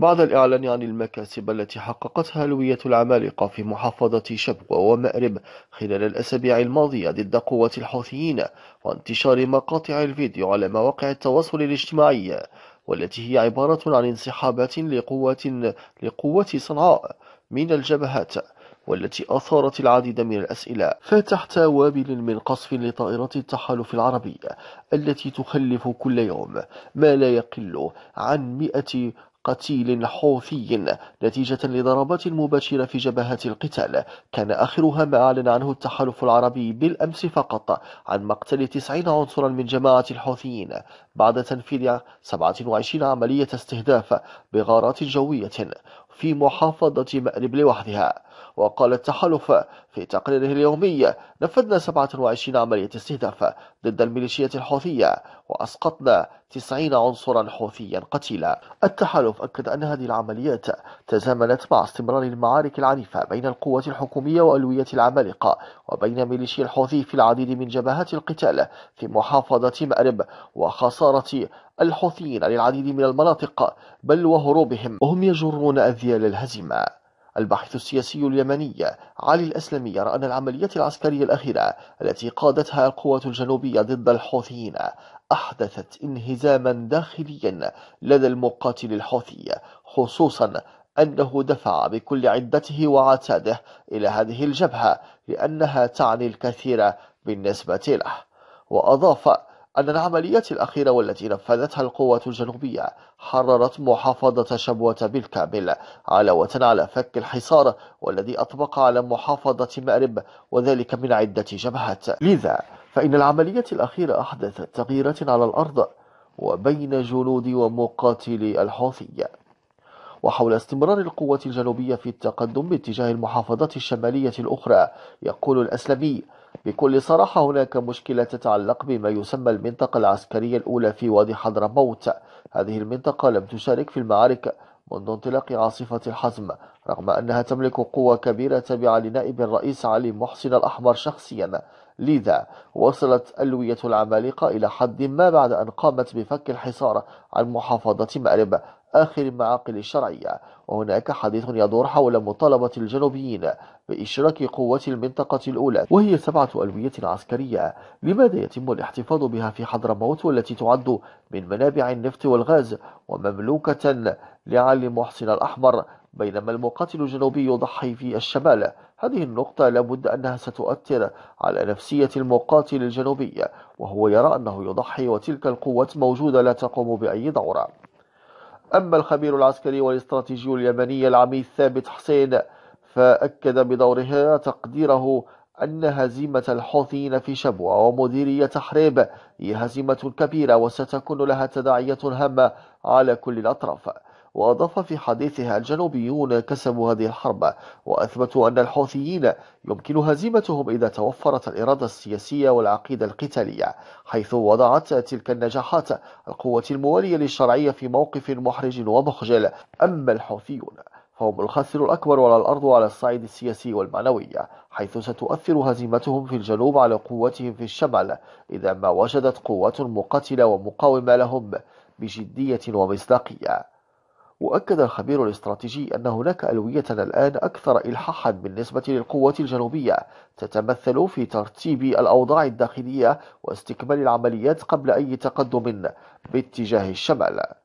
بعد الإعلان عن المكاسب التي حققتها هلوية العمالقة في محافظة شبوة ومأرب خلال الأسابيع الماضية ضد قوة الحوثيين وانتشار مقاطع الفيديو على مواقع التواصل الاجتماعي والتي هي عبارة عن انسحابات لقوة, لقوة صنعاء من الجبهات والتي أثارت العديد من الأسئلة فتحت وابل من قصف لطائرات التحالف العربي التي تخلف كل يوم ما لا يقل عن 100 قتيل حوثي نتيجة لضربات مباشرة في جبهات القتال كان آخرها ما أعلن عنه التحالف العربي بالأمس فقط عن مقتل 90 عنصرا من جماعة الحوثيين بعد تنفيذ 27 عملية استهداف بغارات جوية في محافظة مأرب لوحدها وقال التحالف في تقريره اليومي نفذنا 27 عملية استهداف ضد الميليشيات الحوثية وأسقطنا 90 عنصرا حوثيا قتيلا التحالف أكد أن هذه العمليات تزامنت مع استمرار المعارك العنيفة بين القوات الحكومية وألوية العمالقة وبين ميليشيا الحوثي في العديد من جبهات القتال في محافظة مأرب وخسارة الحوثيين للعديد من المناطق بل وهروبهم وهم يجرون أذيال الهزيمة الباحث السياسي اليمني علي الأسلمي يرى أن العملية العسكرية الأخيرة التي قادتها القوات الجنوبية ضد الحوثيين أحدثت انهزاما داخليا لدى المقاتل الحوثي خصوصا أنه دفع بكل عدته وعتاده إلى هذه الجبهة لأنها تعني الكثير بالنسبة له وأضاف أن العمليات الأخيرة والتي نفذتها القوات الجنوبية حررت محافظة شبوة بالكامل علاوة على فك الحصار والذي أطبق على محافظة مأرب وذلك من عدة جبهات لذا فإن العملية الأخيرة أحدثت تغييرات على الأرض وبين جنود ومقاتلي الحوثي وحول استمرار القوات الجنوبية في التقدم باتجاه المحافظات الشمالية الأخرى يقول الأسلمي بكل صراحة هناك مشكلة تتعلق بما يسمى المنطقة العسكرية الأولى في وادي حضرموت هذه المنطقة لم تشارك في المعارك منذ انطلاق عاصفة الحزم رغم أنها تملك قوة كبيرة تابعة لنائب الرئيس علي محسن الأحمر شخصيا لذا وصلت ألوية العمالقة إلى حد ما بعد أن قامت بفك الحصار عن محافظة مأرب آخر المعاقل الشرعية وهناك حديث يدور حول مطالبة الجنوبيين بإشراك قوات المنطقة الأولى وهي سبعة ألوية عسكرية لماذا يتم الاحتفاظ بها في حضرموت والتي تعد من منابع النفط والغاز ومملوكة لعلي محسن الأحمر بينما المقاتل الجنوبي يضحي في الشمال هذه النقطة لابد أنها ستؤثر على نفسية المقاتل الجنوبي وهو يرى أنه يضحي وتلك القوات موجودة لا تقوم بأي دورة أما الخبير العسكري والاستراتيجي اليمني العميد ثابت حسين فأكد بدورها تقديره أن هزيمة الحوثيين في شبوة ومديرية حريب هي هزيمة كبيرة وستكون لها تداعيات هامة على كل الأطراف وأضاف في حديثها الجنوبيون كسبوا هذه الحرب وأثبتوا أن الحوثيين يمكن هزيمتهم إذا توفرت الإرادة السياسية والعقيدة القتالية حيث وضعت تلك النجاحات القوة الموالية للشرعية في موقف محرج ومخجل أما الحوثيون فهم الخاسر الأكبر على الأرض وعلى الصعيد السياسي والمعنوي حيث ستؤثر هزيمتهم في الجنوب على قوتهم في الشمال إذا ما وجدت قوات مقاتلة ومقاومة لهم بجدية ومصداقية وأكد الخبير الاستراتيجي أن هناك ألوية الآن أكثر إلحاحا بالنسبة للقوة الجنوبية تتمثل في ترتيب الأوضاع الداخلية واستكمال العمليات قبل أي تقدم باتجاه الشمال